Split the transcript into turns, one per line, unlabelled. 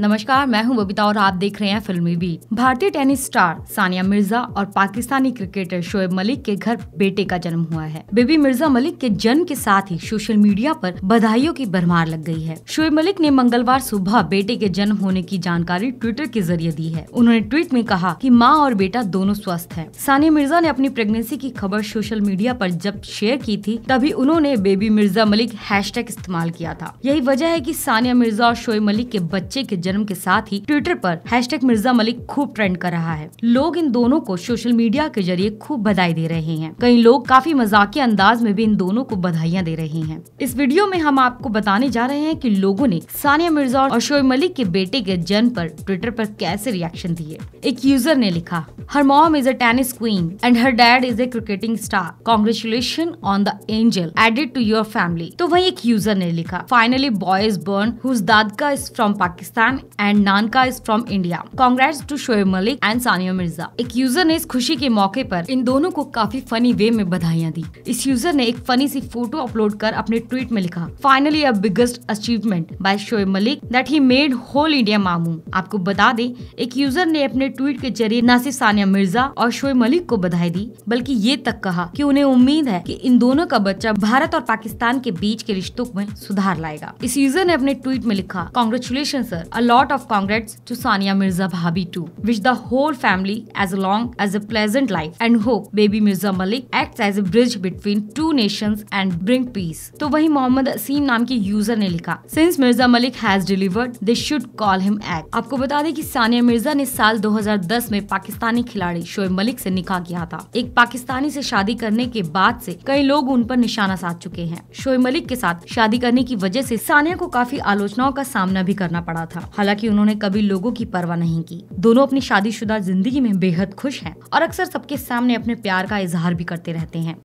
नमस्कार मैं हूं बबीता और आप देख रहे हैं फिल्मी भी भारतीय टेनिस स्टार सानिया मिर्जा और पाकिस्तानी क्रिकेटर शोएब मलिक के घर बेटे का जन्म हुआ है बेबी मिर्जा मलिक के जन्म के साथ ही सोशल मीडिया पर बधाइयों की भरमार लग गई है शोएब मलिक ने मंगलवार सुबह बेटे के जन्म होने की जानकारी ट्विटर के जरिए दी है उन्होंने ट्वीट में कहा की माँ और बेटा दोनों स्वस्थ है सानिया मिर्जा ने अपनी प्रेगनेंसी की खबर सोशल मीडिया आरोप जब शेयर की थी तभी उन्होंने बेबी मिर्जा मलिक हैश इस्तेमाल किया था यही वजह है की सानिया मिर्जा और शोएब मलिक के बच्चे के जन्म के साथ ही ट्विटर पर हैशटैग मिर्जा मलिक खूब ट्रेंड कर रहा है लोग इन दोनों को सोशल मीडिया के जरिए खूब बधाई दे रहे हैं कई लोग काफी मजाकिया अंदाज में भी इन दोनों को बधाइयाँ दे रहे हैं इस वीडियो में हम आपको बताने जा रहे हैं की लोगो ने सानिया मिर्जा और शोएब मलिक के बेटे के जन्म आरोप ट्विटर आरोप कैसे रिएक्शन दिए एक यूजर ने लिखा हर mom is a tennis queen and her dad is a cricketing star congratulation on the angel added to your family तो वही एक यूजर ने लिखा finally boy is born whose दादका इज फ्रॉम पाकिस्तान एंड नानका is from India congrats to Shoaib Malik and Sania Mirza एक user ने इस खुशी के मौके पर इन दोनों को काफी फनी वे में बधाइयां दी इस यूजर ने एक फनी सी फोटो अपलोड कर अपने ट्वीट में लिखा finally a biggest achievement by Shoaib Malik that he made whole India मामू आपको बता दें एक यूजर ने अपने ट्वीट के जरिए न सिर्फ सानिया मिर्जा और शोएब मलिक को बधाई दी बल्कि ये तक कहा कि उन्हें उम्मीद है कि इन दोनों का बच्चा भारत और पाकिस्तान के बीच के रिश्तों में सुधार लाएगा इस यूजर ने अपने ट्वीट में लिखा congratulation sir lot of congrats to Sania Mirza Bhabi too. Wish the whole family as long as a pleasant life and hope baby Mirza Malik acts as a bridge between two nations and bring peace. तो वही मोहम्मद असीम नाम के user ने लिखा since Mirza Malik has delivered they should call him act आपको बता दें कि सानिया मिर्जा ने साल 2010 में पाकिस्तानी खिलाड़ी शोएब मलिक से निकाह किया था एक पाकिस्तानी से शादी करने के बाद से कई लोग उन पर निशाना साध चुके हैं शोएब मलिक के साथ शादी करने की वजह से सानिया को काफी आलोचनाओं का सामना भी करना पड़ा था हालांकि उन्होंने कभी लोगों की परवाह नहीं की दोनों अपनी शादीशुदा जिंदगी में बेहद खुश हैं और अक्सर सबके सामने अपने प्यार का इजहार भी करते रहते हैं